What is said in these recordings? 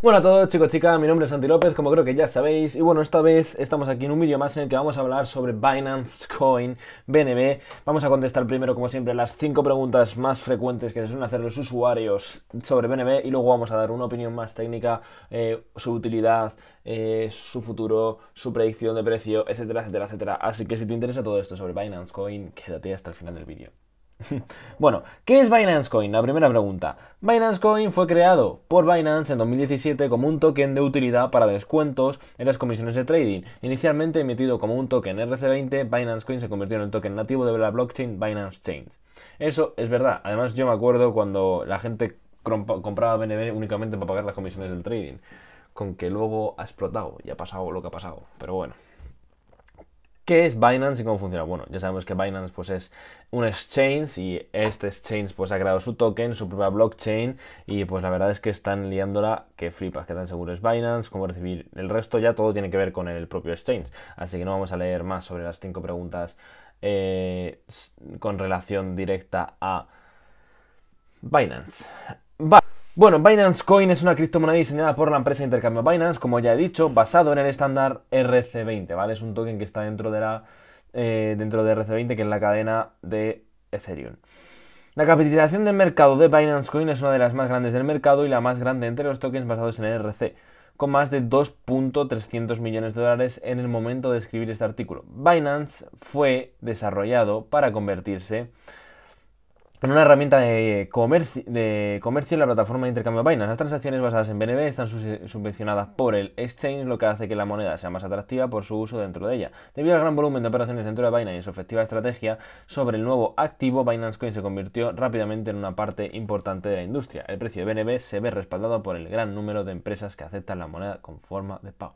Bueno a todos chicos, chicas, mi nombre es Santi López, como creo que ya sabéis, y bueno, esta vez estamos aquí en un vídeo más en el que vamos a hablar sobre Binance Coin BNB. Vamos a contestar primero, como siempre, las 5 preguntas más frecuentes que se suelen hacer los usuarios sobre BNB y luego vamos a dar una opinión más técnica, eh, su utilidad, eh, su futuro, su predicción de precio, etcétera, etcétera, etcétera. Así que si te interesa todo esto sobre Binance Coin, quédate hasta el final del vídeo. bueno, ¿qué es Binance Coin? La primera pregunta. Binance Coin fue creado por Binance en 2017 como un token de utilidad para descuentos en las comisiones de trading. Inicialmente emitido como un token RC20, Binance Coin se convirtió en el token nativo de la blockchain Binance Chain. Eso es verdad. Además, yo me acuerdo cuando la gente compraba BNB únicamente para pagar las comisiones del trading. Con que luego ha explotado y ha pasado lo que ha pasado. Pero bueno. ¿Qué es Binance y cómo funciona? Bueno, ya sabemos que Binance pues es un exchange y este exchange pues ha creado su token, su propia blockchain y pues la verdad es que están liándola que flipas, que tan seguro es Binance, cómo recibir el resto, ya todo tiene que ver con el propio exchange. Así que no vamos a leer más sobre las cinco preguntas eh, con relación directa a Binance. Bueno, Binance Coin es una criptomoneda diseñada por la empresa de intercambio Binance, como ya he dicho, basado en el estándar RC20, ¿vale? Es un token que está dentro de la eh, dentro de RC20, que es la cadena de Ethereum. La capitalización del mercado de Binance Coin es una de las más grandes del mercado y la más grande entre los tokens basados en el RC, con más de 2.300 millones de dólares en el momento de escribir este artículo. Binance fue desarrollado para convertirse en una herramienta de comercio, de comercio en la plataforma de intercambio Binance. Las transacciones basadas en BNB están subvencionadas por el exchange, lo que hace que la moneda sea más atractiva por su uso dentro de ella. Debido al gran volumen de operaciones dentro de Binance y su efectiva estrategia sobre el nuevo activo, Binance Coin se convirtió rápidamente en una parte importante de la industria. El precio de BNB se ve respaldado por el gran número de empresas que aceptan la moneda con forma de pago.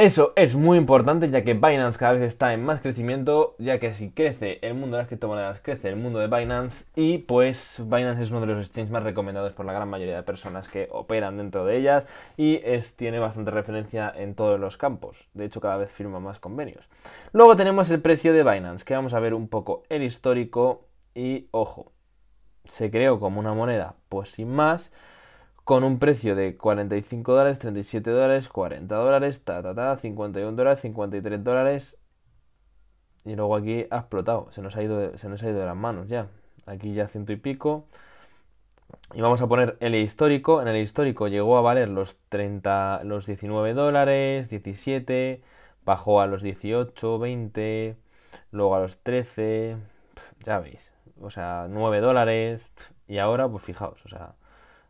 Eso es muy importante ya que Binance cada vez está en más crecimiento, ya que si crece el mundo de las criptomonedas, crece el mundo de Binance y pues Binance es uno de los exchanges más recomendados por la gran mayoría de personas que operan dentro de ellas y es, tiene bastante referencia en todos los campos. De hecho cada vez firma más convenios. Luego tenemos el precio de Binance, que vamos a ver un poco el histórico y ojo, se creó como una moneda pues sin más con un precio de 45 dólares, 37 dólares, 40 dólares, 51 dólares, 53 dólares. Y luego aquí ha explotado, se nos ha ido de, se nos ha ido de las manos ya. Aquí ya ciento y pico. Y vamos a poner el histórico. En el histórico llegó a valer los 30, los 19 dólares, 17, bajó a los 18, 20, luego a los 13, ya veis. O sea, 9 dólares. Y ahora, pues fijaos, o sea,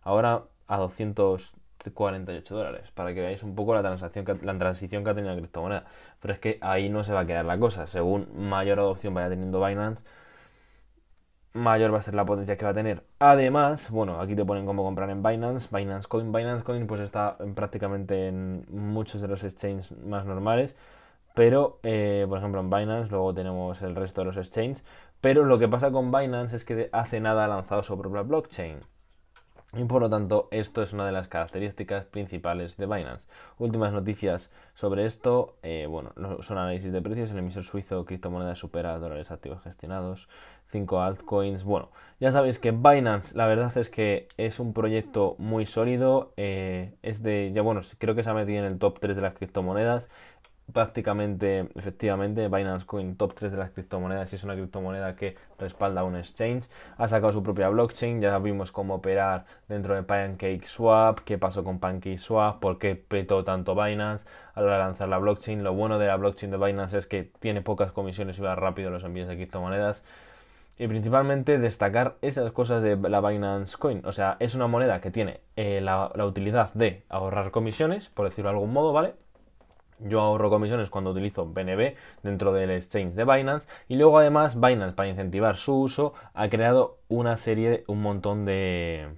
ahora a 248 dólares, para que veáis un poco la, transacción la transición que ha tenido la criptomoneda. Pero es que ahí no se va a quedar la cosa. Según mayor adopción vaya teniendo Binance, mayor va a ser la potencia que va a tener. Además, bueno, aquí te ponen cómo comprar en Binance, Binance Coin. Binance Coin pues está prácticamente en muchos de los exchanges más normales, pero eh, por ejemplo en Binance, luego tenemos el resto de los exchanges, pero lo que pasa con Binance es que hace nada ha lanzado su propia blockchain. Y por lo tanto, esto es una de las características principales de Binance. Últimas noticias sobre esto, eh, bueno, son análisis de precios, el emisor suizo criptomonedas supera dólares activos gestionados, 5 altcoins, bueno, ya sabéis que Binance, la verdad es que es un proyecto muy sólido, eh, es de, ya bueno, creo que se ha metido en el top 3 de las criptomonedas, prácticamente, efectivamente, Binance Coin, top 3 de las criptomonedas, y es una criptomoneda que respalda un exchange. Ha sacado su propia blockchain, ya vimos cómo operar dentro de PancakeSwap, qué pasó con PancakeSwap, por qué petó tanto Binance a la hora de lanzar la blockchain. Lo bueno de la blockchain de Binance es que tiene pocas comisiones y va rápido los envíos de criptomonedas. Y principalmente destacar esas cosas de la Binance Coin. O sea, es una moneda que tiene eh, la utilidad de ahorrar comisiones, por decirlo de algún modo, ¿vale? Yo ahorro comisiones cuando utilizo BNB dentro del exchange de Binance y luego además Binance para incentivar su uso ha creado una serie, un montón de,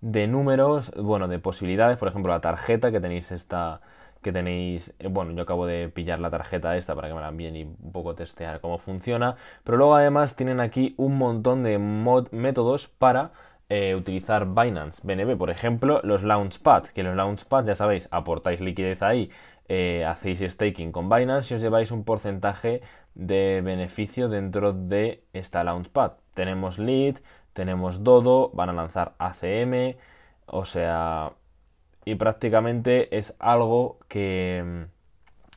de números, bueno, de posibilidades, por ejemplo la tarjeta que tenéis esta, que tenéis, eh, bueno, yo acabo de pillar la tarjeta esta para que me la envíen y un poco testear cómo funciona, pero luego además tienen aquí un montón de métodos para eh, utilizar Binance, BNB, por ejemplo, los Launchpad, que los Launchpad, ya sabéis, aportáis liquidez ahí eh, hacéis staking con Binance y os lleváis un porcentaje de beneficio dentro de esta Launchpad. Tenemos Lead, tenemos Dodo, van a lanzar ACM, o sea, y prácticamente es algo que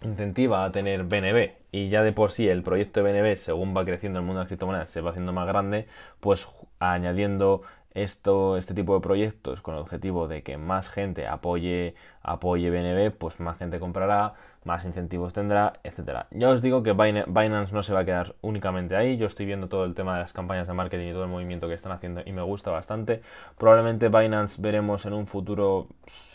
mm, incentiva a tener BNB y ya de por sí el proyecto de BNB según va creciendo el mundo de las criptomonedas se va haciendo más grande pues añadiendo esto, este tipo de proyectos con el objetivo de que más gente apoye, apoye BNB, pues más gente comprará, más incentivos tendrá, etcétera. Ya os digo que Binance no se va a quedar únicamente ahí. Yo estoy viendo todo el tema de las campañas de marketing y todo el movimiento que están haciendo y me gusta bastante. Probablemente Binance veremos en un futuro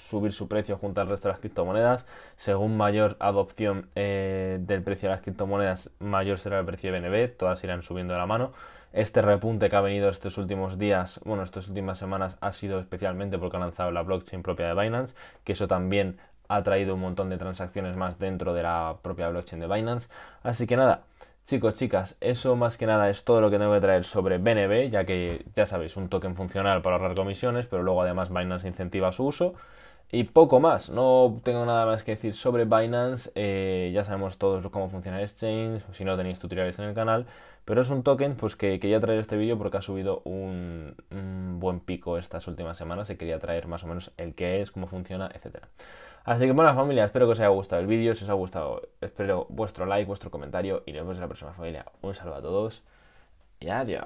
subir su precio junto al resto de las criptomonedas. Según mayor adopción eh, del precio de las criptomonedas, mayor será el precio de BNB. Todas irán subiendo de la mano. Este repunte que ha venido estos últimos días, bueno, estas últimas semanas, ha sido especialmente porque ha lanzado la blockchain propia de Binance, que eso también ha traído un montón de transacciones más dentro de la propia blockchain de Binance. Así que nada, Chicos, chicas, eso más que nada es todo lo que tengo que traer sobre BNB, ya que ya sabéis, un token funcional para ahorrar comisiones, pero luego además Binance incentiva su uso. Y poco más, no tengo nada más que decir sobre Binance, eh, ya sabemos todos cómo funciona el exchange, si no tenéis tutoriales en el canal, pero es un token pues, que quería traer este vídeo porque ha subido un, buen pico estas últimas semanas y quería traer más o menos el qué es, cómo funciona, etc. Así que bueno familia, espero que os haya gustado el vídeo, si os ha gustado espero vuestro like, vuestro comentario y nos vemos en la próxima familia. Un saludo a todos y adiós.